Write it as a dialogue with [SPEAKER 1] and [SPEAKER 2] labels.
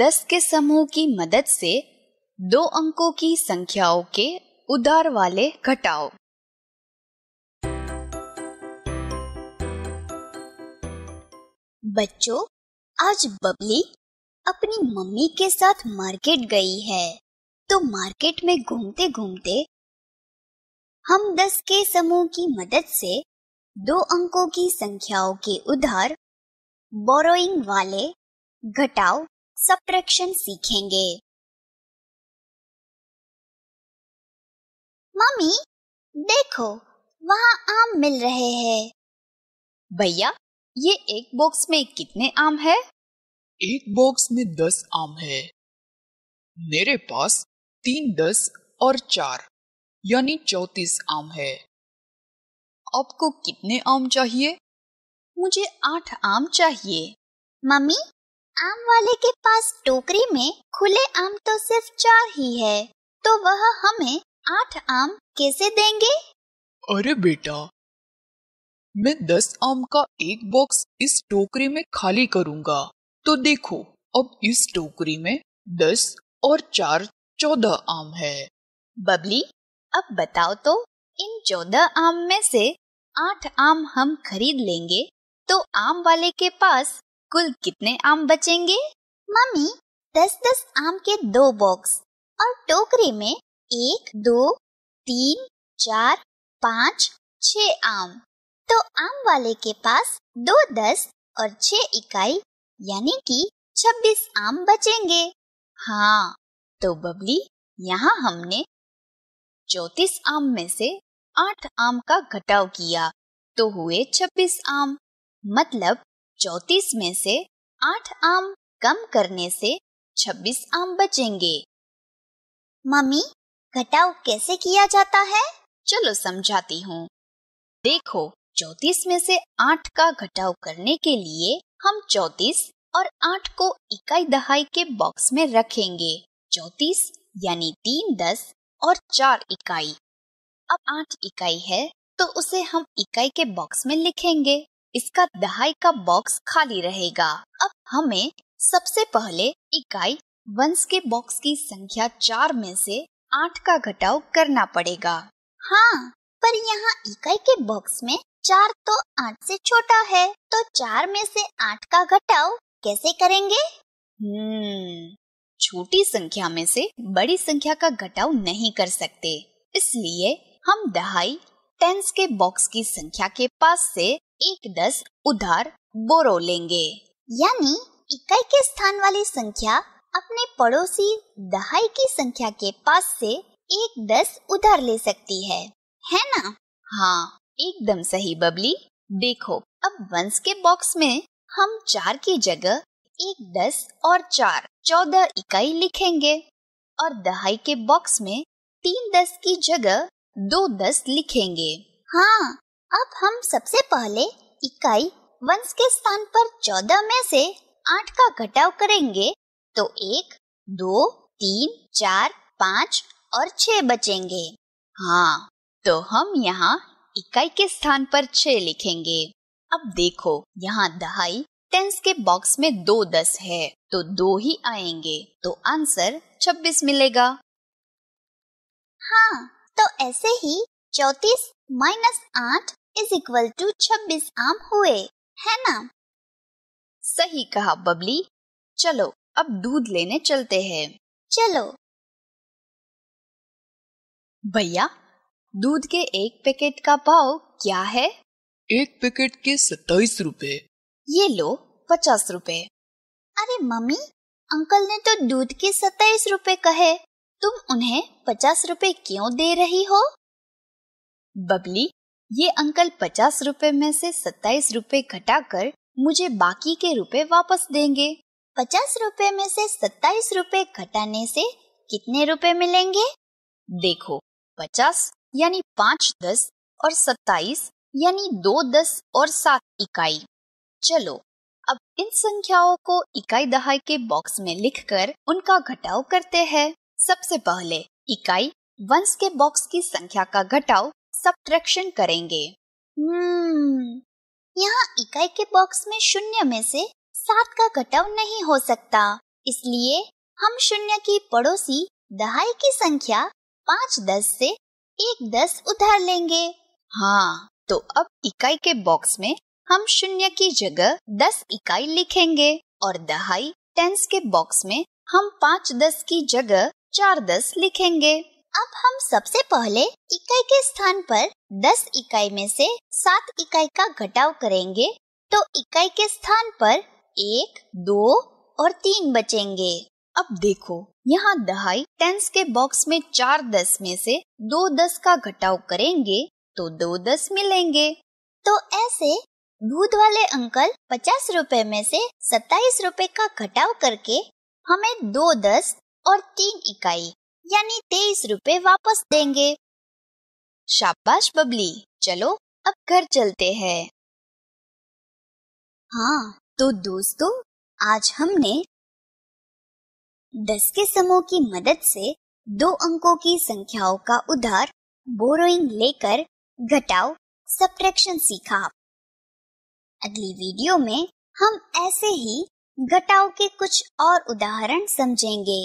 [SPEAKER 1] दस के समूह की मदद से दो अंकों की संख्याओं के उदार वाले घटाओ बच्चों आज बबली अपनी मम्मी के साथ मार्केट गई है तो मार्केट में घूमते घूमते हम दस के समूह की मदद से दो अंकों की संख्याओं के उधार बोरोइंग वाले घटाओ सब्ट्रैक्शन सीखेंगे मम्मी देखो वहाँ आम मिल रहे हैं भैया ये एक बॉक्स में कितने आम है एक बॉक्स में दस आम है मेरे पास तीन दस और चार यानी चौतीस आम है आपको कितने आम चाहिए मुझे आठ आम चाहिए मम्मी आम वाले के पास टोकरी में खुले आम तो सिर्फ चार ही है तो वह हमें आठ आम कैसे देंगे अरे बेटा मैं दस आम का एक बॉक्स इस टोकरी में खाली करूंगा तो देखो अब इस टोकरी में दस और चार चौदह आम है बबली अब बताओ तो इन चौदह आम में से आठ आम हम खरीद लेंगे तो आम वाले के पास कुल कितने आम बचेंगे मम्मी दस दस आम के दो बॉक्स और टोकरी में एक दो तीन चार पाँच छ आम तो आम वाले के पास दो दस और छ इकाई यानी कि छब्बीस आम बचेंगे हाँ तो बबली यहाँ हमने चौतीस आम में से आठ आम का घटाव किया तो हुए छब्बीस आम मतलब चौतीस में से आठ आम कम करने से छब्बीस आम बचेंगे मम्मी घटाव कैसे किया जाता है चलो समझाती हूँ देखो चौतीस में से आठ का घटाव करने के लिए हम चौतीस और आठ को इकाई दहाई के बॉक्स में रखेंगे चौतीस यानी तीन दस और चार इकाई अब आठ इकाई है तो उसे हम इकाई के बॉक्स में लिखेंगे इसका दहाई का बॉक्स खाली रहेगा अब हमें सबसे पहले इकाई वंश के बॉक्स की संख्या चार में से आठ का घटाव करना पड़ेगा हाँ पर यहाँ इकाई के बॉक्स में चार तो आठ से छोटा है तो चार में से आठ का घटाव कैसे करेंगे हम्म छोटी संख्या में से बड़ी संख्या का घटाव नहीं कर सकते इसलिए हम दहाई टेंस के बॉक्स की संख्या के पास से एक दस उधार बोरो लेंगे यानी इकाई के स्थान वाली संख्या अपने पड़ोसी दहाई की संख्या के पास से एक दस उधार ले सकती है है ना? हाँ एकदम सही बबली देखो अब वंश के बॉक्स में हम चार की जगह एक दस और चार चौदह इकाई लिखेंगे और दहाई के बॉक्स में तीन दस की जगह दो दस लिखेंगे हाँ अब हम सबसे पहले इकाई वंश के स्थान पर चौदह में से आठ का घटाव करेंगे तो एक दो तीन चार पाँच और छह बचेंगे हाँ तो हम यहाँ इकाई के स्थान पर छह लिखेंगे अब देखो यहाँ दहाई टेंस के बॉक्स में दो दस है तो दो ही आएंगे तो आंसर छब्बीस मिलेगा हाँ तो ऐसे ही चौतीस माइनस आठ इज इक्वल टू छब्बीस आम हुए है ना सही कहा बबली चलो अब दूध लेने चलते हैं चलो भैया दूध के एक पैकेट का भाव क्या है एक पैकेट के सत्ताईस रुपए ये लो पचास रुपए अरे मम्मी अंकल ने तो दूध के सत्ताईस रुपए कहे तुम उन्हें पचास रुपए क्यों दे रही हो बबली ये अंकल पचास रुपए में से सत्ताईस रुपए घटाकर मुझे बाकी के रुपए वापस देंगे पचास रुपए में से सत्ताईस रुपए घटाने से कितने रुपए मिलेंगे देखो पचास यानी पाँच दस और सत्ताईस यानी दो दस और सात इकाई चलो अब इन संख्याओं को इकाई दहाई के बॉक्स में लिखकर उनका घटाव करते हैं सबसे पहले इकाई वंश के बॉक्स की संख्या का घटाव सब्ट्रैक्शन करेंगे हम्म यहाँ इकाई के बॉक्स में शून्य में से सात का घटाव नहीं हो सकता इसलिए हम शून्य की पड़ोसी दहाई की संख्या पाँच दस से एक दस उधार लेंगे हाँ तो अब इकाई के बॉक्स में हम शून्य की जगह दस इकाई लिखेंगे और दहाई टेंस के बॉक्स में हम पाँच दस की जगह चार दस लिखेंगे अब हम सबसे पहले इकाई के स्थान पर 10 इकाई में से 7 इकाई का घटाव करेंगे तो इकाई के स्थान पर एक दो और तीन बचेंगे अब देखो यहाँ दहाई टेंस के बॉक्स में चार दस में से दो दस का घटाव करेंगे तो दो दस मिलेंगे तो ऐसे दूध वाले अंकल पचास रूपए में से सत्ताईस रूपए का घटाव करके हमें दो दस और तीन इकाई यानी तेईस रुपए वापस देंगे शाबाश बबली चलो अब घर चलते हैं हाँ तो दोस्तों आज हमने दस के समूह की मदद से दो अंकों की संख्याओं का उधार बोरोइंग लेकर घटाओ सब्ट्रैक्शन सीखा अगली वीडियो में हम ऐसे ही घटाओ के कुछ और उदाहरण समझेंगे